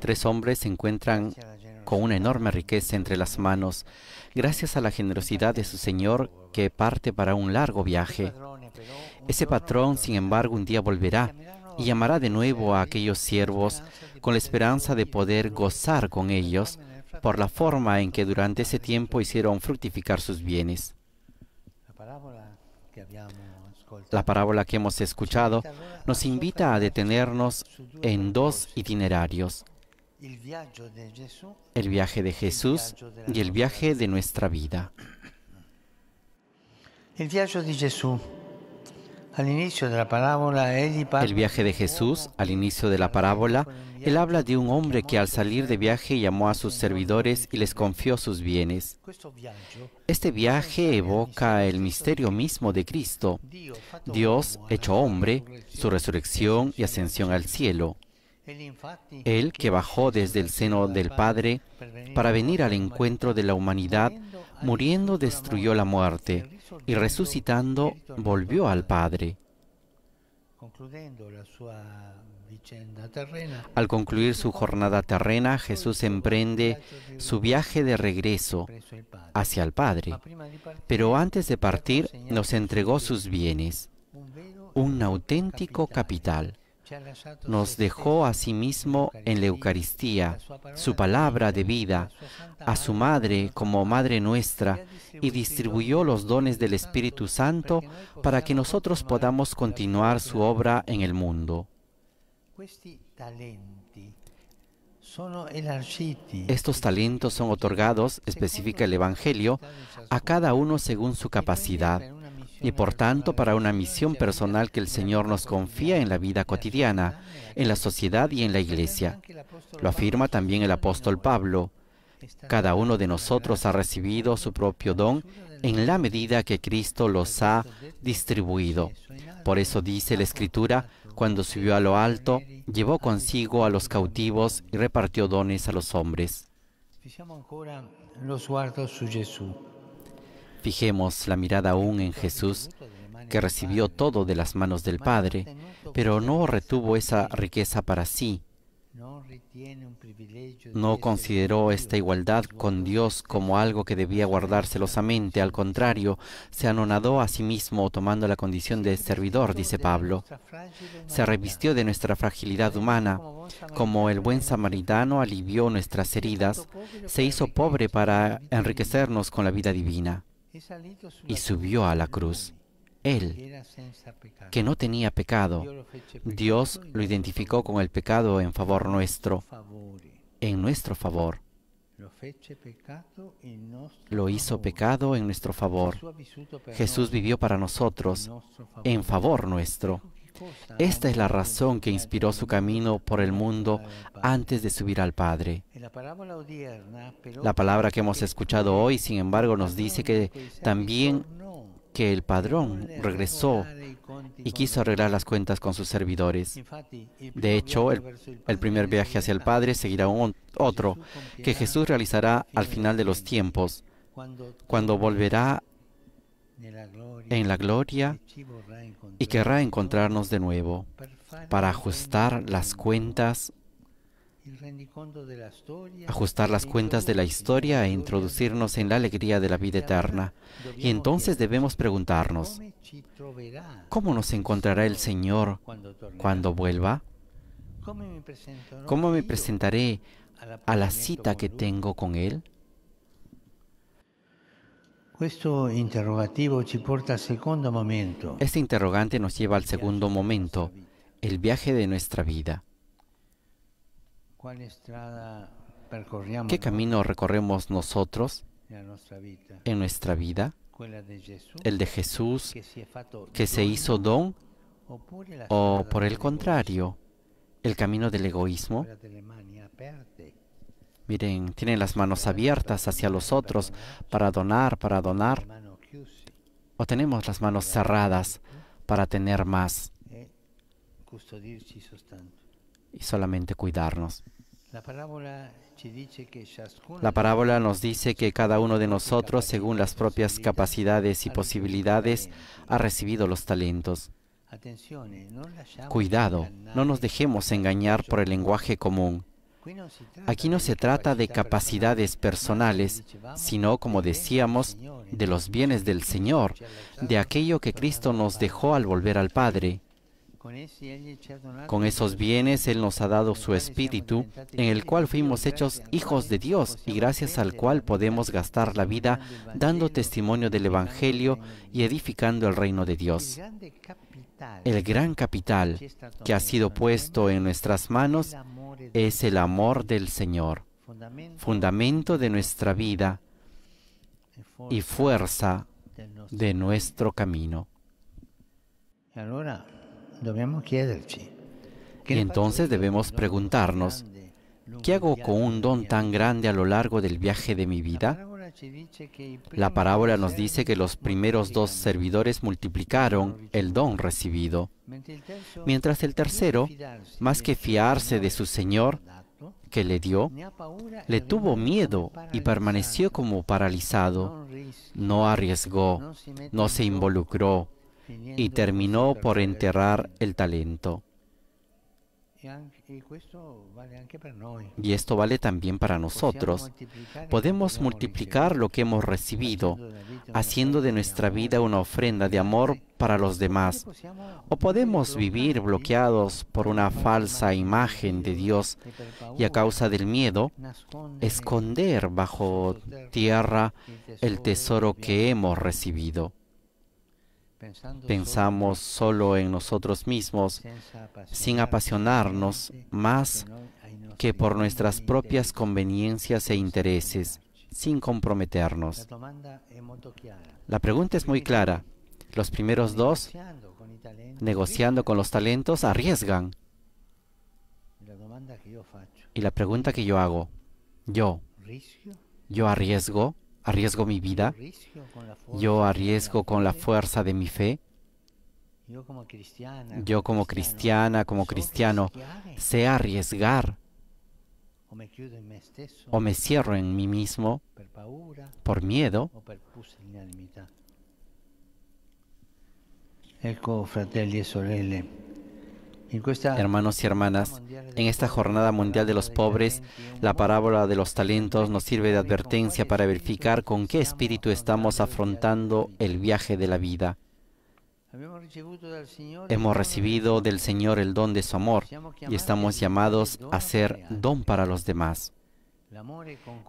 Tres hombres se encuentran con una enorme riqueza entre las manos, gracias a la generosidad de su Señor que parte para un largo viaje. Ese patrón, sin embargo, un día volverá y llamará de nuevo a aquellos siervos con la esperanza de poder gozar con ellos por la forma en que durante ese tiempo hicieron fructificar sus bienes. La parábola que hemos escuchado nos invita a detenernos en dos itinerarios, el viaje de Jesús y el viaje de nuestra vida. El viaje de Jesús al inicio de la parábola, el viaje de Jesús, al inicio de la parábola, él habla de un hombre que al salir de viaje llamó a sus servidores y les confió sus bienes. Este viaje evoca el misterio mismo de Cristo, Dios hecho hombre, su resurrección y ascensión al cielo. Él que bajó desde el seno del Padre para venir al encuentro de la humanidad muriendo destruyó la muerte y resucitando volvió al Padre. Ah, al concluir su jornada terrena, Jesús emprende su viaje de regreso hacia el Padre, pero antes de partir nos entregó sus bienes, un auténtico capital nos dejó a sí mismo en la Eucaristía, su palabra de vida, a su Madre como Madre nuestra, y distribuyó los dones del Espíritu Santo para que nosotros podamos continuar su obra en el mundo. Estos talentos son otorgados, especifica el Evangelio, a cada uno según su capacidad y por tanto para una misión personal que el Señor nos confía en la vida cotidiana, en la sociedad y en la iglesia. Lo afirma también el apóstol Pablo. Cada uno de nosotros ha recibido su propio don en la medida que Cristo los ha distribuido. Por eso dice la Escritura, cuando subió a lo alto, llevó consigo a los cautivos y repartió dones a los hombres. los Jesús. Fijemos la mirada aún en Jesús, que recibió todo de las manos del Padre, pero no retuvo esa riqueza para sí. No consideró esta igualdad con Dios como algo que debía guardar celosamente, al contrario, se anonadó a sí mismo tomando la condición de servidor, dice Pablo. Se revistió de nuestra fragilidad humana, como el buen samaritano alivió nuestras heridas, se hizo pobre para enriquecernos con la vida divina y subió a la cruz. Él, que no tenía pecado, Dios lo identificó con el pecado en favor nuestro, en nuestro favor. Lo hizo pecado en nuestro favor. Jesús vivió para nosotros, en favor nuestro. Esta es la razón que inspiró su camino por el mundo antes de subir al Padre. La palabra que hemos escuchado hoy, sin embargo, nos dice que también que el padrón regresó y quiso arreglar las cuentas con sus servidores. De hecho, el, primer viaje hacia el Padre seguirá otro que Jesús realizará al final de los tiempos, cuando volverá en la gloria y querrá encontrarnos de nuevo para ajustar las cuentas ajustar las cuentas de la historia e introducirnos en la alegría de la vida eterna. Y entonces debemos preguntarnos, ¿cómo nos encontrará el Señor cuando vuelva? ¿Cómo me presentaré a la cita que tengo con Él? Este interrogante nos lleva al segundo momento, el viaje de nuestra vida. ¿Qué camino recorremos nosotros en nuestra vida? ¿El de Jesús que se hizo don? ¿O por el contrario, el camino del egoísmo? Miren, tienen las manos abiertas hacia los otros para donar, para donar. O tenemos las manos cerradas para tener más y solamente cuidarnos. La parábola nos dice que cada uno de nosotros, según las propias capacidades y posibilidades, ha recibido los talentos. Cuidado, no nos dejemos engañar por el lenguaje común. Aquí no se trata de capacidades personales, sino, como decíamos, de los bienes del Señor, de aquello que Cristo nos dejó al volver al Padre. Con esos bienes Él nos ha dado su Espíritu, en el cual fuimos hechos hijos de Dios y gracias al cual podemos gastar la vida dando testimonio del Evangelio y edificando el reino de Dios. El gran capital que ha sido puesto en nuestras manos es el amor del Señor, fundamento de nuestra vida y fuerza de nuestro camino. Y entonces debemos preguntarnos, ¿qué hago con un don tan grande a lo largo del viaje de mi vida? La parábola nos dice que los primeros dos servidores multiplicaron el don recibido, mientras el tercero, más que fiarse de su Señor, que le dio, le tuvo miedo y permaneció como paralizado. No arriesgó, no se involucró y terminó por enterrar el talento. Y esto vale también para pues nosotros. Podemos multiplicar lo que hemos recibido, haciendo de nuestra vida una ofrenda de amor para los demás. Pues o podemos vivir bloqueados por una falsa imagen de Dios y a causa del miedo, esconder bajo tierra el tesoro que hemos recibido pensamos solo en nosotros mismos, sin apasionarnos más que por nuestras propias conveniencias e intereses, sin comprometernos. La pregunta es muy clara. Los primeros dos, negociando con los talentos, arriesgan. Y la pregunta que yo hago, yo, yo arriesgo arriesgo mi vida, yo arriesgo con la fuerza de mi fe, yo como cristiana, como cristiano, sé arriesgar o me cierro en mí mismo por miedo. Ecco, fratelli e sorelle, Hermanos y hermanas, en esta Jornada Mundial de los Pobres, la parábola de los talentos nos sirve de advertencia para verificar con qué espíritu estamos afrontando el viaje de la vida. Hemos recibido del Señor el don de su amor y estamos llamados a ser don para los demás.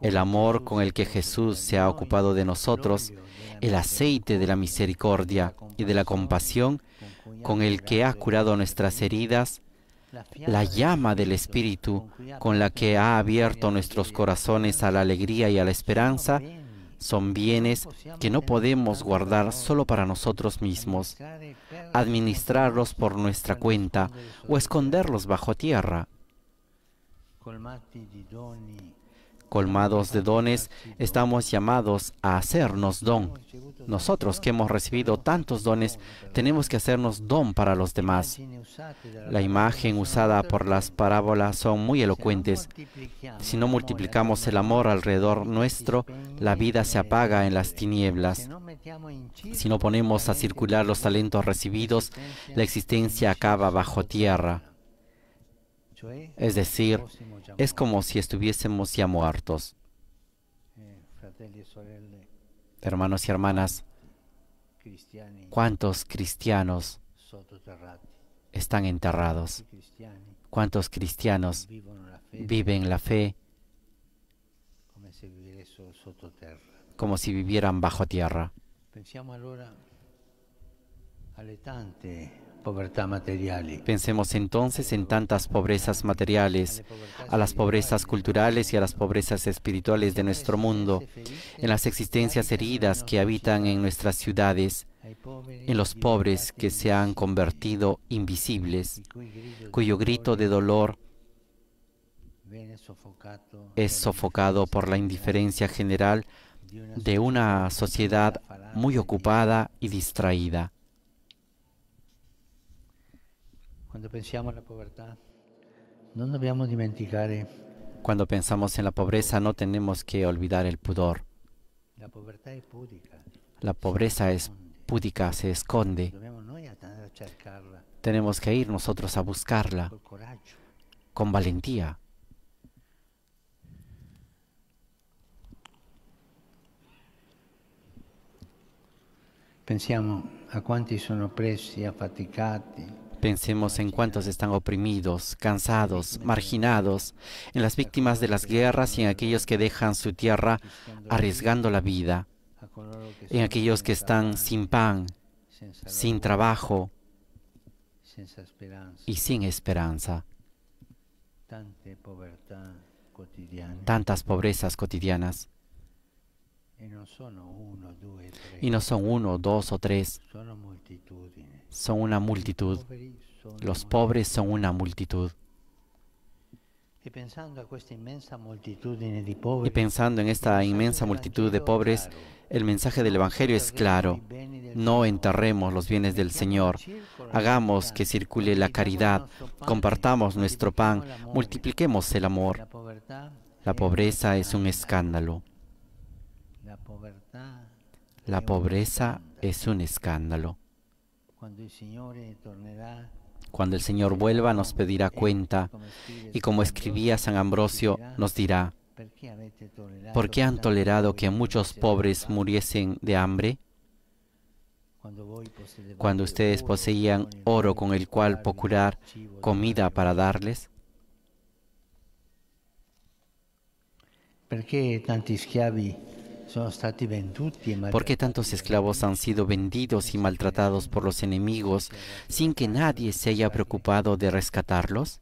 El amor con el que Jesús se ha ocupado de nosotros el aceite de la misericordia y de la compasión con el que ha curado nuestras heridas, la llama del Espíritu con la que ha abierto nuestros corazones a la alegría y a la esperanza, son bienes que no podemos guardar solo para nosotros mismos, administrarlos por nuestra cuenta o esconderlos bajo tierra Colmados de dones, estamos llamados a hacernos don. Nosotros que hemos recibido tantos dones, tenemos que hacernos don para los demás. La imagen usada por las parábolas son muy elocuentes. Si no multiplicamos el amor alrededor nuestro, la vida se apaga en las tinieblas. Si no ponemos a circular los talentos recibidos, la existencia acaba bajo tierra. ¿eh? Es decir, es como si estuviésemos ya muertos. Eh, e Hermanos y hermanas, ¿cuántos cristianos están enterrados? ¿Cuántos cristianos viven la fe como si vivieran bajo tierra? Pensemos entonces en tantas pobrezas materiales, a las pobrezas culturales y a las pobrezas espirituales de nuestro mundo, en las existencias heridas que habitan en nuestras ciudades, en los pobres que se han convertido invisibles, cuyo grito de dolor es sofocado por la indiferencia general de una sociedad muy ocupada y distraída. Cuando pensamos en la pobreza, no debemos eh. Cuando pensamos en la pobreza, no tenemos que olvidar el pudor. La pobreza es púdica, se esconde. Tenemos que ir nosotros a buscarla con valentía. Pensamos a quanti sono y affaticati, Pensemos en cuántos están oprimidos, cansados, marginados, en las víctimas de las guerras y en aquellos que dejan su tierra arriesgando la vida, en aquellos que están sin pan, sin trabajo y sin esperanza. Tantas pobrezas cotidianas. Y no son uno, dos o tres, son una multitud. Los pobres son una multitud. Y pensando en esta inmensa multitud de pobres, el mensaje del Evangelio es claro. No enterremos los bienes del Señor. Hagamos que circule la caridad. Compartamos nuestro pan. Multipliquemos el amor. La pobreza es un escándalo. La pobreza es un escándalo. Cuando el Señor vuelva nos pedirá eh, cuenta y como escribía San Ambrosio nos dirá, ¿por qué han tolerado que muchos pobres muriesen de hambre? Cuando ustedes poseían oro con el cual procurar comida para darles. ¿Por qué tantos ¿Por qué tantos esclavos han sido vendidos y maltratados por los enemigos sin que nadie se haya preocupado de rescatarlos?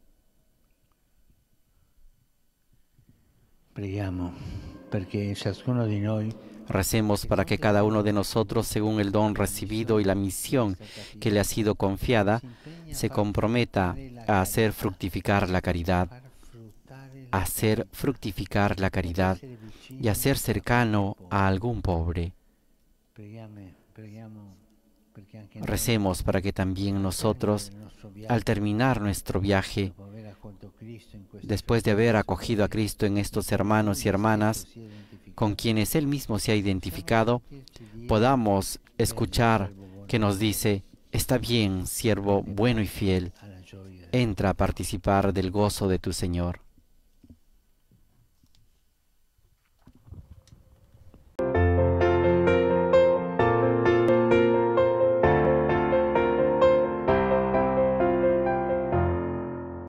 Recemos para que cada uno de nosotros, según el don recibido y la misión que le ha sido confiada, se comprometa a hacer fructificar la caridad, hacer fructificar la caridad, y hacer cercano a algún pobre. Recemos para que también nosotros, al terminar nuestro viaje, después de haber acogido a Cristo en estos hermanos y hermanas, con quienes Él mismo se ha identificado, podamos escuchar que nos dice, está bien, siervo bueno y fiel, entra a participar del gozo de tu Señor.